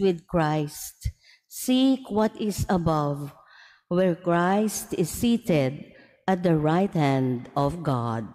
with Christ. Seek what is above, where Christ is seated at the right hand of God.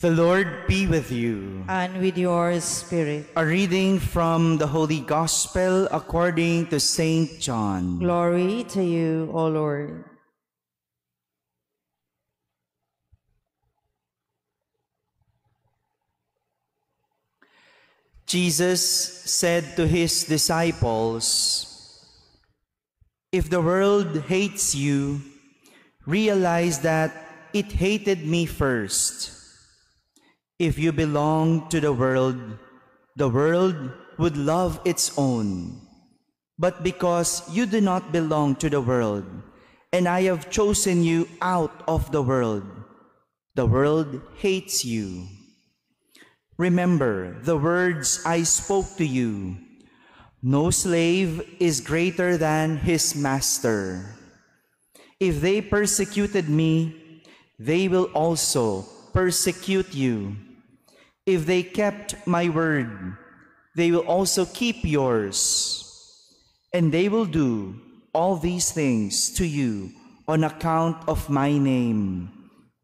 The Lord be with you. And with your spirit. A reading from the Holy Gospel according to St. John. Glory to you, O Lord. Jesus said to his disciples, If the world hates you, realize that it hated me first. If you belong to the world, the world would love its own. But because you do not belong to the world, and I have chosen you out of the world, the world hates you. Remember the words I spoke to you. No slave is greater than his master. If they persecuted me, they will also persecute you. If they kept my word, they will also keep yours. And they will do all these things to you on account of my name,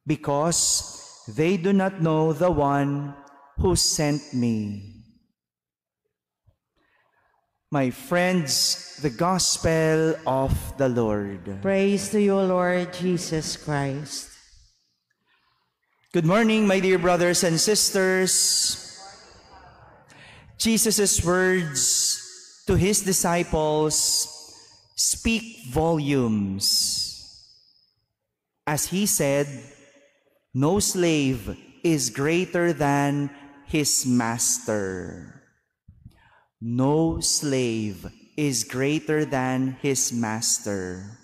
because they do not know the one who sent me. My friends, the gospel of the Lord. Praise to you, Lord Jesus Christ. Good morning, my dear brothers and sisters. Jesus' words to his disciples speak volumes. As he said, no slave is greater than his master. No slave is greater than his master.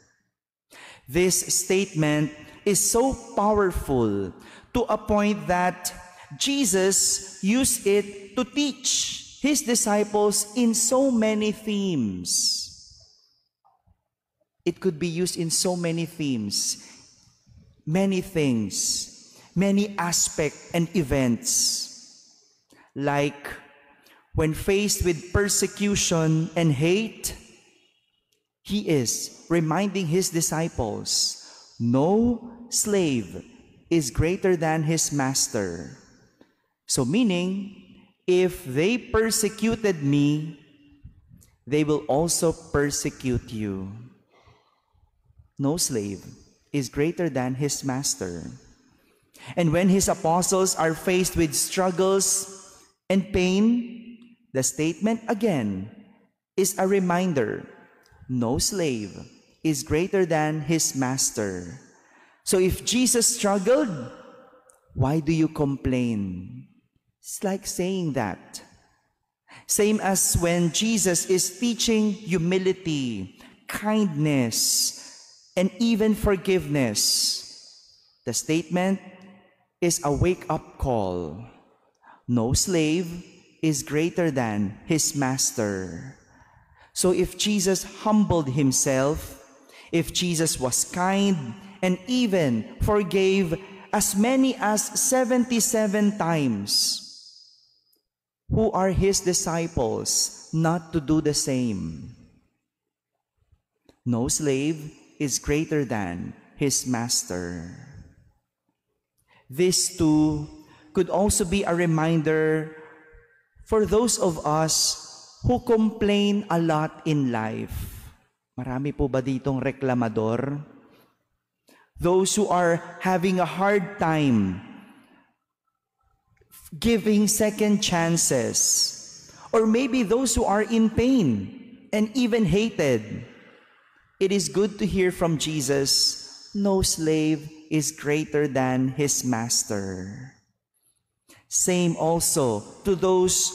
This statement is so powerful to a point that Jesus used it to teach his disciples in so many themes. It could be used in so many themes, many things, many aspects and events. Like when faced with persecution and hate, he is reminding his disciples, no slave is greater than his master. So, meaning, if they persecuted me, they will also persecute you. No slave is greater than his master. And when his apostles are faced with struggles and pain, the statement again is a reminder no slave is greater than his master. So if Jesus struggled, why do you complain? It's like saying that. Same as when Jesus is teaching humility, kindness, and even forgiveness. The statement is a wake up call. No slave is greater than his master. So if Jesus humbled himself, if Jesus was kind, and even forgave as many as 77 times. Who are his disciples not to do the same? No slave is greater than his master. This too could also be a reminder for those of us who complain a lot in life. Marami po ba ditong reklamador? those who are having a hard time giving second chances, or maybe those who are in pain and even hated. It is good to hear from Jesus no slave is greater than his master. Same also to those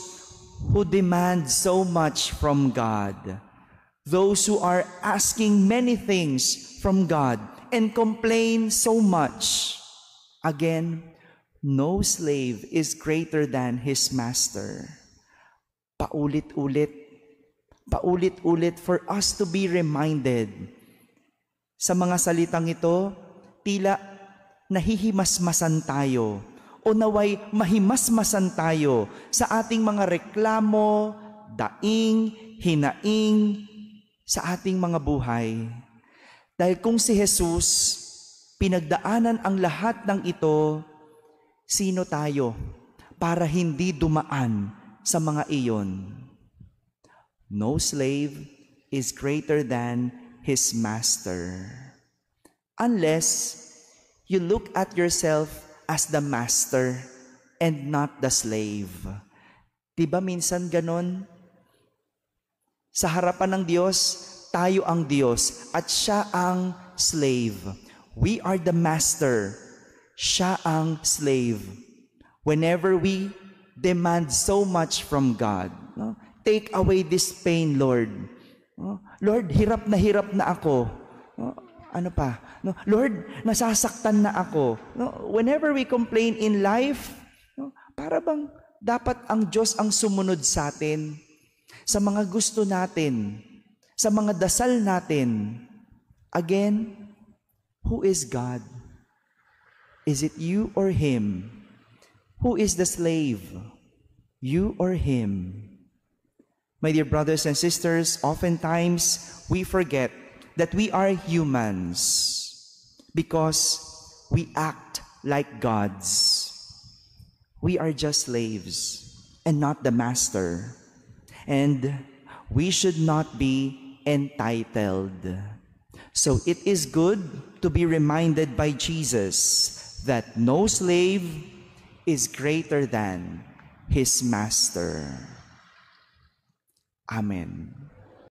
who demand so much from God, those who are asking many things from God and complain so much. Again, no slave is greater than his master. Paulit-ulit, paulit-ulit for us to be reminded. Sa mga salitang ito, tila nahihimasmasan tayo o naway mahimasmasan tayo sa ating mga reklamo, daing, hinaing, sa ating mga buhay dahil kung si Jesus pinagdaanan ang lahat ng ito, sino tayo para hindi dumaan sa mga iyon? No slave is greater than his master. Unless you look at yourself as the master and not the slave. Diba minsan ganon? Sa harapan ng Diyos, tayo ang Diyos at siya ang slave. We are the master. Siya ang slave. Whenever we demand so much from God, no? take away this pain, Lord. No? Lord, hirap na hirap na ako. No? Ano pa? No? Lord, nasasaktan na ako. No? Whenever we complain in life, no? para bang dapat ang Diyos ang sumunod sa atin sa mga gusto natin, sa mga dasal natin, again, who is God? Is it you or Him? Who is the slave? You or Him? My dear brothers and sisters, oftentimes we forget that we are humans because we act like gods. We are just slaves and not the master. And we should not be entitled. So it is good to be reminded by Jesus that no slave is greater than his master. Amen.